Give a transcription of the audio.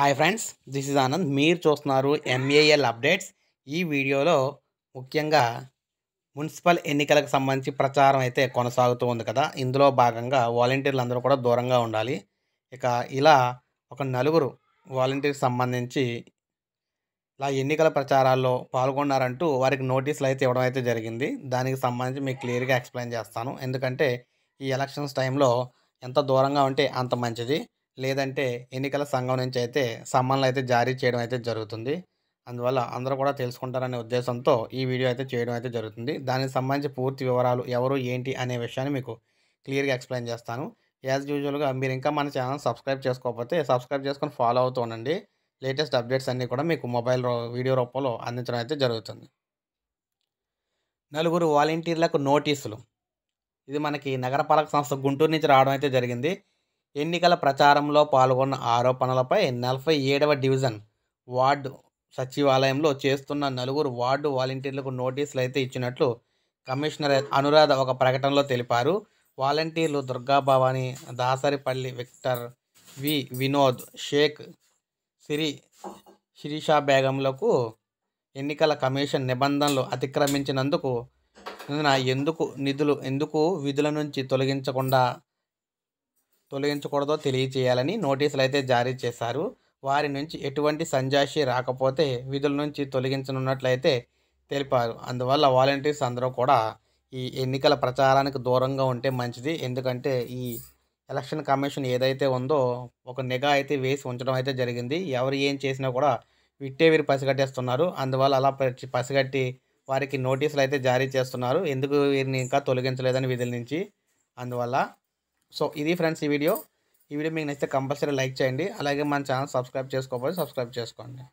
hi friends this is Anand మీరు చూస్తున్నారు MAL updates ఈ వీడియోలో ముఖ్యంగా మున్సిపల్ ఎన్నికలకు సంబంధించి ప్రచారం అయితే కొనసాగుతూ ఉంది కదా ఇందులో భాగంగా వాలంటీర్లు అందరూ కూడా దూరంగా ఉండాలి ఇక ఇలా ఒక నలుగురు వాలంటీర్కి సంబంధించి ఇలా ఎన్నికల ప్రచారాల్లో పాల్గొన్నారంటూ వారికి నోటీసులు అయితే ఇవ్వడం అయితే జరిగింది దానికి సంబంధించి మీకు క్లియర్గా ఎక్స్ప్లెయిన్ చేస్తాను ఎందుకంటే ఈ ఎలక్షన్స్ టైంలో ఎంత దూరంగా ఉంటే అంత మంచిది లేదంటే ఎన్నికల సంఘం నుంచి అయితే సమ్మన్లు అయితే జారీ చేయడం అయితే జరుగుతుంది అందువల్ల అందరూ కూడా తెలుసుకుంటారనే ఉద్దేశంతో ఈ వీడియో అయితే చేయడం అయితే జరుగుతుంది దానికి సంబంధించి పూర్తి వివరాలు ఎవరు ఏంటి అనే విషయాన్ని మీకు క్లియర్గా ఎక్స్ప్లెయిన్ చేస్తాను యాజ్ యూజువల్గా మీరు ఇంకా మన ఛానల్ సబ్స్క్రైబ్ చేసుకోకపోతే సబ్స్క్రైబ్ చేసుకొని ఫాలో అవుతూ ఉండండి లేటెస్ట్ అప్డేట్స్ అన్నీ కూడా మీకు మొబైల్ వీడియో రూపంలో అందించడం అయితే జరుగుతుంది నలుగురు వాలంటీర్లకు నోటీసులు ఇది మనకి నగరపాలక సంస్థ గుంటూరు నుంచి రావడం అయితే జరిగింది ఎన్నికల ప్రచారంలో పాల్గొన్న ఆరోపణలపై నలభై ఏడవ డివిజన్ వార్డు సచివాలయంలో చేస్తున్న నలుగురు వార్డు వాలంటీర్లకు నోటీసులు అయితే ఇచ్చినట్లు కమిషనర్ అనురాధ ఒక ప్రకటనలో తెలిపారు వాలంటీర్లు దుర్గాభవాని దాసరిపల్లి విక్టర్ వి వినోద్ షేక్ సిరి శిరీషా బేగంలకు ఎన్నికల కమిషన్ నిబంధనలు అతిక్రమించినందుకు ఎందుకు నిధులు ఎందుకు విధుల నుంచి తొలగించకుండా తొలగించకూడదో తెలియజేయాలని నోటీసులు అయితే జారీ చేశారు వారి నుంచి ఎటువంటి సంజాషి రాకపోతే విధుల నుంచి తొలగించనున్నట్లయితే తెలిపారు అందువల్ల వాలంటీర్స్ అందరూ కూడా ఈ ఎన్నికల ప్రచారానికి దూరంగా ఉంటే మంచిది ఎందుకంటే ఈ ఎలక్షన్ కమిషన్ ఏదైతే ఉందో ఒక నిఘా అయితే వేసి ఉంచడం అయితే జరిగింది ఎవరు ఏం చేసినా కూడా విట్టే వీరు పసిగట్టేస్తున్నారు అందువల్ల అలా పసిగట్టి వారికి నోటీసులు అయితే జారీ చేస్తున్నారు ఎందుకు వీరిని ఇంకా తొలగించలేదని విధుల నుంచి అందువల్ల సో ఇది ఫ్రెండ్స్ ఈ వీడియో ఈ వీడియో మీకు నచ్చితే కంపల్సరీ లైక్ చేయండి అలాగే మన ఛానల్ సబ్స్క్రైబ్ చేసుకోకపోతే సబ్స్క్రైబ్ చేసుకోండి